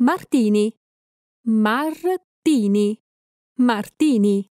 Martini. Martini. Martini.